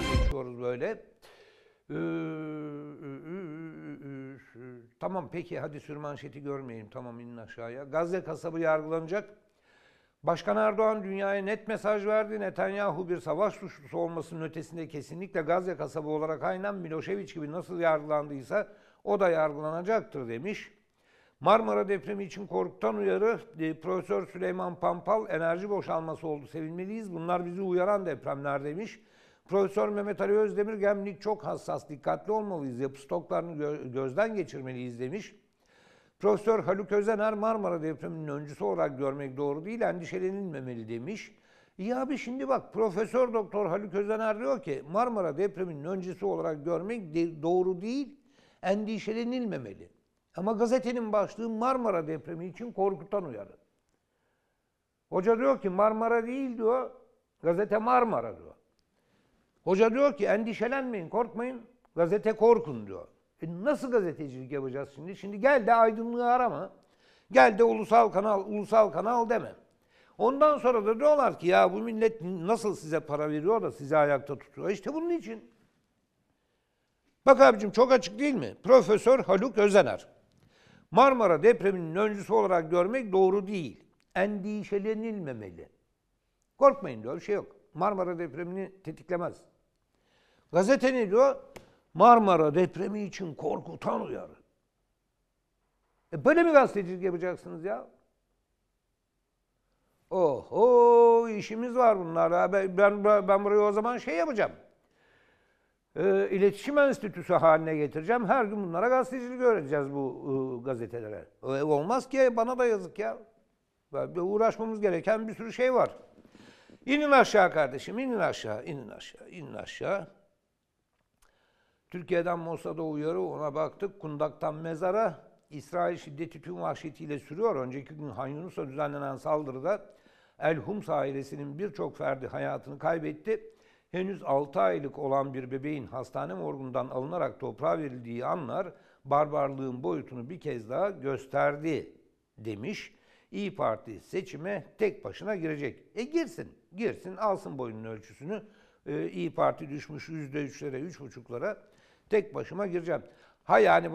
falan geçiyoruz böyle. Ee, tamam peki hadi sürmanşeti görmeyeyim Tamam inin aşağıya. Gazze kasabı yargılanacak. Başkan Erdoğan dünyaya net mesaj verdi. Netanyahu bir savaş suçlusu olmasının ötesinde kesinlikle Gazze kasabı olarak aynen Milošević gibi nasıl yargılandıysa o da yargılanacaktır demiş. Marmara depremi için korkutan uyarı e, Profesör Süleyman Pampal enerji boşalması oldu sevinmeliyiz. Bunlar bizi uyaran depremler demiş. Profesör Mehmet Ali Özdemir Gemlik çok hassas, dikkatli olmalıyız. Yapı stoklarını gözden geçirmeliyiz demiş. Profesör Haluk Özener Marmara depreminin öncüsü olarak görmek doğru değil, endişelenilmemeli demiş. İyi abi şimdi bak Profesör Doktor Haluk Özener diyor ki Marmara depreminin öncüsü olarak görmek de- doğru değil, endişelenilmemeli. Ama gazetenin başlığı Marmara depremi için korkutan uyarı. Hoca diyor ki Marmara değil diyor, gazete Marmara diyor. Hoca diyor ki endişelenmeyin, korkmayın. Gazete korkun diyor. E nasıl gazetecilik yapacağız şimdi? Şimdi gel de aydınlığı arama. Gel de ulusal kanal, ulusal kanal deme. Ondan sonra da diyorlar ki ya bu millet nasıl size para veriyor da sizi ayakta tutuyor. İşte bunun için. Bak abicim çok açık değil mi? Profesör Haluk Özener. Marmara depreminin öncüsü olarak görmek doğru değil. Endişelenilmemeli. Korkmayın diyor bir şey yok. Marmara depremini tetiklemez. Gazete ne diyor? Marmara depremi için korkutan uyarı. E böyle mi gazetecilik yapacaksınız ya? Oho işimiz var bunlarla. Ben, ben, ben burayı o zaman şey yapacağım. E, iletişim enstitüsü haline getireceğim. Her gün bunlara gazetecilik öğreteceğiz bu e, gazetelere. E, olmaz ki bana da yazık ya. Böyle uğraşmamız gereken bir sürü şey var. İnin aşağı kardeşim, inin aşağı, inin aşağı, inin aşağı. Türkiye'den Mossad'a uyarı ona baktık. Kundak'tan mezara İsrail şiddeti tüm vahşetiyle sürüyor. Önceki gün Han Yunus'a düzenlenen saldırıda El Hums ailesinin birçok ferdi hayatını kaybetti. Henüz 6 aylık olan bir bebeğin hastane morgundan alınarak toprağa verildiği anlar barbarlığın boyutunu bir kez daha gösterdi demiş. İyi Parti seçime tek başına girecek. E girsin, girsin alsın boyunun ölçüsünü e, İyi Parti düşmüş yüzde üçlere, üç buçuklara. Tek başıma gireceğim. Ha yani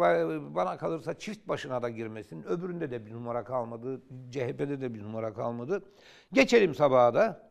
bana kalırsa çift başına da girmesin. Öbüründe de bir numara kalmadı. CHP'de de bir numara kalmadı. Geçelim sabaha da.